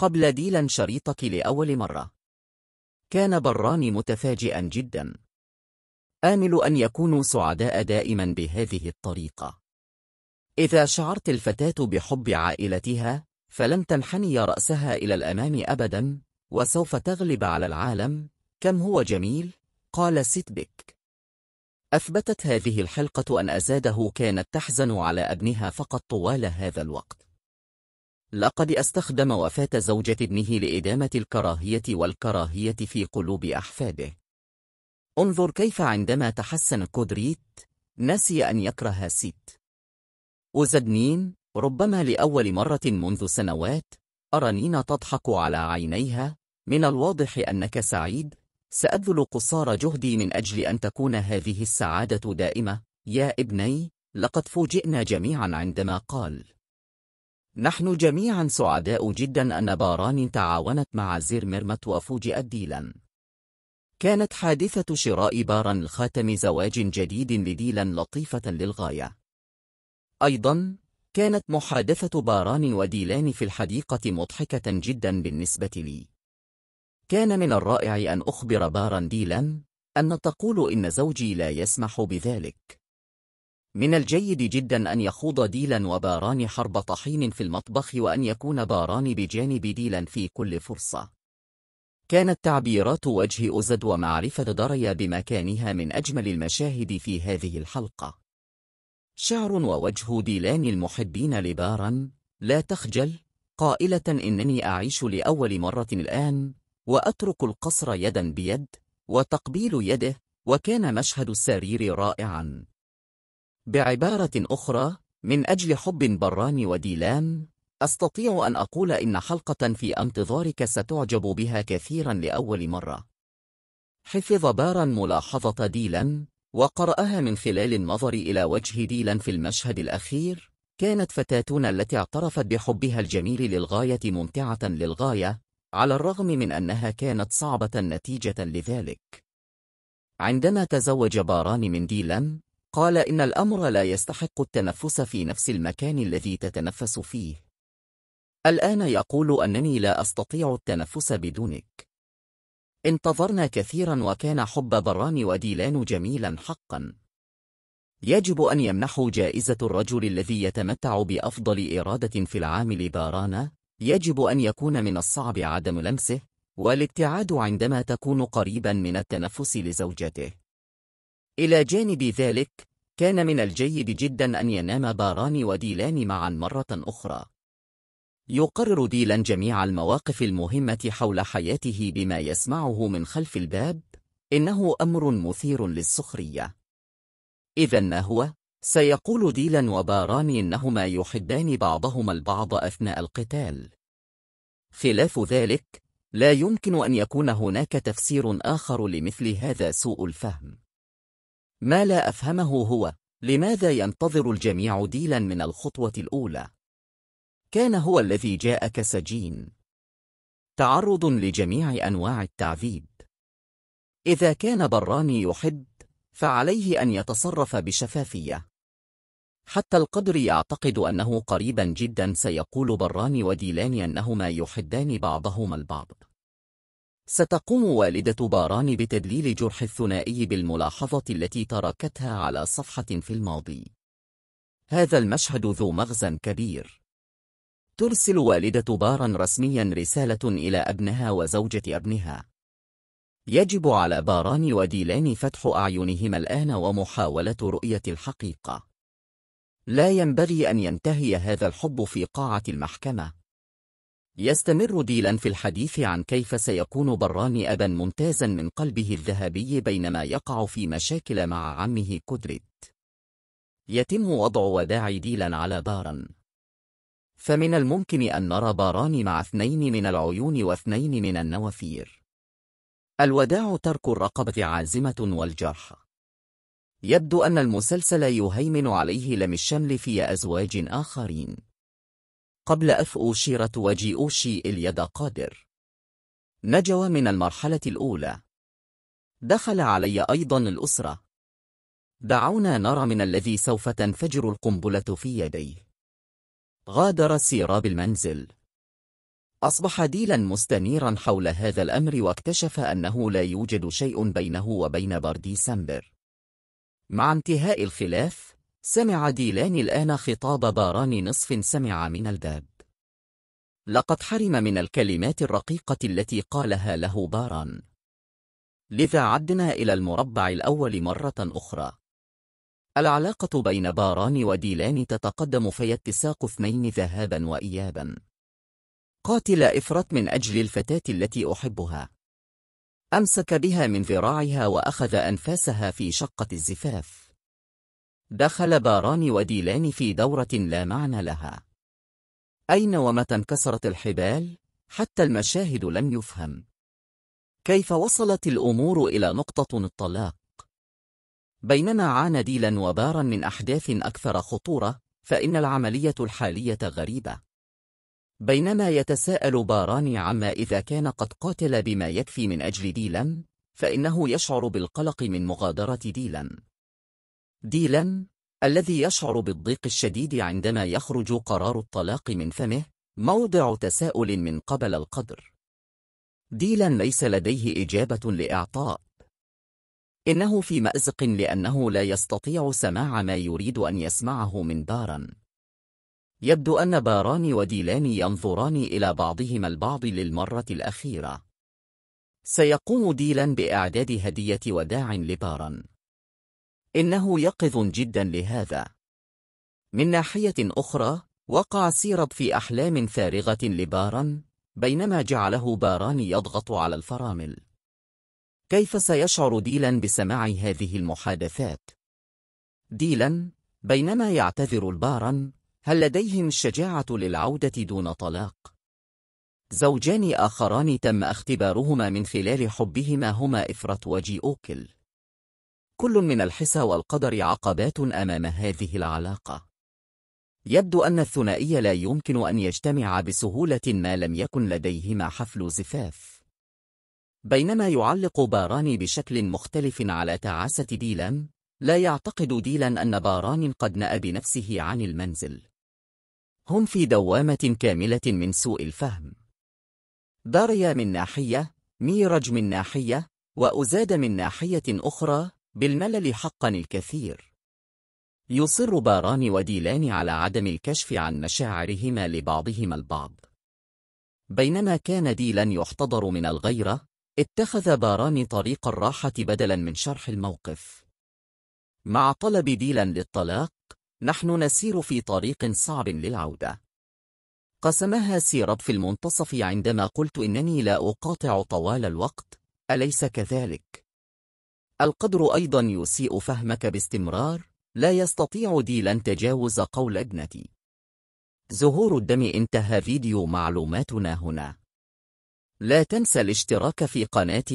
قبل ديلا شريطك لأول مرة كان براني متفاجئا جدا آمل أن يكونوا سعداء دائما بهذه الطريقة إذا شعرت الفتاة بحب عائلتها فلن تنحني رأسها إلى الأمام أبدا وسوف تغلب على العالم كم هو جميل قال سيتبك أثبتت هذه الحلقة أن أزاده كانت تحزن على ابنها فقط طوال هذا الوقت لقد استخدم وفاة زوجة ابنه لإدامة الكراهية والكراهية في قلوب أحفاده انظر كيف عندما تحسن كودريت نسي أن يكره سيت وزدنين ربما لأول مرة منذ سنوات أرانين تضحك على عينيها من الواضح أنك سعيد سأبذل قصار جهدي من أجل أن تكون هذه السعادة دائمة يا ابني لقد فوجئنا جميعا عندما قال نحن جميعا سعداء جدا أن باران تعاونت مع زير ميرمت وفوجئت ديلا كانت حادثة شراء باران الخاتم زواج جديد لديلا لطيفة للغاية أيضا كانت محادثة باران وديلان في الحديقة مضحكة جدا بالنسبة لي كان من الرائع أن أخبر باران ديلا أن تقول إن زوجي لا يسمح بذلك من الجيد جدا أن يخوض ديلا وباران حرب طحين في المطبخ وأن يكون باران بجانب ديلا في كل فرصة. كانت تعبيرات وجه أزد ومعرفة دريا بمكانها من أجمل المشاهد في هذه الحلقة. شعر ووجه ديلان المحبين لبارا لا تخجل قائلة إنني أعيش لأول مرة الآن وأترك القصر يدا بيد وتقبيل يده وكان مشهد السرير رائعا بعبارة أخرى من أجل حب بران وديلان أستطيع أن أقول إن حلقة في انتظارك ستعجب بها كثيرا لأول مرة حفظ بارا ملاحظة ديلان وقرأها من خلال النظر إلى وجه ديلان في المشهد الأخير كانت فتاتنا التي اعترفت بحبها الجميل للغاية ممتعة للغاية على الرغم من أنها كانت صعبة نتيجة لذلك عندما تزوج باران من ديلان قال إن الأمر لا يستحق التنفس في نفس المكان الذي تتنفس فيه. الآن يقول أنني لا أستطيع التنفس بدونك. انتظرنا كثيرا وكان حب بران وديلان جميلا حقا. يجب أن يمنحوا جائزة الرجل الذي يتمتع بأفضل إرادة في العام لباران يجب أن يكون من الصعب عدم لمسه والابتعاد عندما تكون قريبا من التنفس لزوجته. إلى جانب ذلك، كان من الجيد جدا أن ينام باران وديلان معا مرة أخرى. يقرر ديلان جميع المواقف المهمة حول حياته بما يسمعه من خلف الباب إنه أمر مثير للسخرية إذا ما هو؟ سيقول ديلان وباران إنهما يحبان بعضهما البعض أثناء القتال خلاف ذلك لا يمكن أن يكون هناك تفسير آخر لمثل هذا سوء الفهم ما لا أفهمه هو لماذا ينتظر الجميع ديلا من الخطوة الأولى؟ كان هو الذي جاء كسجين تعرض لجميع أنواع التعذيب إذا كان براني يحد فعليه أن يتصرف بشفافية حتى القدر يعتقد أنه قريبا جدا سيقول براني وديلان أنهما يحدان بعضهما البعض ستقوم والدة باران بتدليل جرح الثنائي بالملاحظة التي تركتها على صفحة في الماضي هذا المشهد ذو مغزى كبير ترسل والدة بارا رسميا رسالة إلى ابنها وزوجة ابنها يجب على باران وديلان فتح أعينهما الآن ومحاولة رؤية الحقيقة لا ينبغي أن ينتهي هذا الحب في قاعة المحكمة يستمر ديلان في الحديث عن كيف سيكون بران أبا ممتازا من قلبه الذهبي بينما يقع في مشاكل مع عمه كودريت يتم وضع وداع ديلان على باران فمن الممكن أن نرى باران مع اثنين من العيون واثنين من النوافير الوداع ترك الرقبة عازمة والجرح يبدو أن المسلسل يهيمن عليه لم الشمل في أزواج آخرين قبل أف أوشيرة وجي أوشي اليد قادر نجوا من المرحلة الأولى دخل علي أيضا الأسرة دعونا نرى من الذي سوف تنفجر القنبلة في يديه غادر سيراب المنزل أصبح ديلا مستنيرا حول هذا الأمر واكتشف أنه لا يوجد شيء بينه وبين باردي سامبر مع انتهاء الخلاف سمع ديلان الآن خطاب باران نصف سمع من الباب لقد حرم من الكلمات الرقيقة التي قالها له باران لذا عدنا إلى المربع الأول مرة أخرى العلاقة بين باران وديلان تتقدم في اتساق اثنين ذهابا وإيابا قاتل إفرت من أجل الفتاة التي أحبها أمسك بها من ذراعها وأخذ أنفاسها في شقة الزفاف دخل باران وديلان في دورة لا معنى لها أين ومتى انكسرت الحبال؟ حتى المشاهد لم يفهم كيف وصلت الأمور إلى نقطة الطلاق؟ بينما عانى ديلا وبارا من أحداث أكثر خطورة فإن العملية الحالية غريبة بينما يتساءل باران عما إذا كان قد قاتل بما يكفي من أجل ديلا فإنه يشعر بالقلق من مغادرة ديلا ديلان الذي يشعر بالضيق الشديد عندما يخرج قرار الطلاق من فمه موضع تساؤل من قبل القدر ديلان ليس لديه إجابة لإعطاء إنه في مأزق لأنه لا يستطيع سماع ما يريد أن يسمعه من باران يبدو أن باران وديلان ينظران إلى بعضهما البعض للمرة الأخيرة سيقوم ديلان بإعداد هدية وداع لباران إنه يقظ جدا لهذا من ناحية أخرى وقع سيرب في أحلام فارغة لباران بينما جعله باران يضغط على الفرامل كيف سيشعر ديلا بسماع هذه المحادثات؟ ديلا بينما يعتذر البارن هل لديهم الشجاعة للعودة دون طلاق؟ زوجان آخران تم اختبارهما من خلال حبهما هما إفرت وجي أوكل. كل من الحس والقدر عقبات أمام هذه العلاقة يبدو أن الثنائي لا يمكن أن يجتمع بسهولة ما لم يكن لديهما حفل زفاف بينما يعلق باراني بشكل مختلف على تعاسة ديلان لا يعتقد ديلان أن باران قد نأى بنفسه عن المنزل هم في دوامة كاملة من سوء الفهم داريا من ناحية ميرج من ناحية وأزاد من ناحية أخرى بالملل حقا الكثير يصر باران وديلان على عدم الكشف عن مشاعرهما لبعضهما البعض بينما كان ديلان يحتضر من الغيرة اتخذ باران طريق الراحة بدلا من شرح الموقف مع طلب ديلان للطلاق نحن نسير في طريق صعب للعودة قسمها سيرب في المنتصف عندما قلت إنني لا أقاطع طوال الوقت أليس كذلك؟ القدر أيضا يسيء فهمك باستمرار لا يستطيع ديلا تجاوز قول ابنتي زهور الدم انتهى فيديو معلوماتنا هنا لا تنسى الاشتراك في قناتي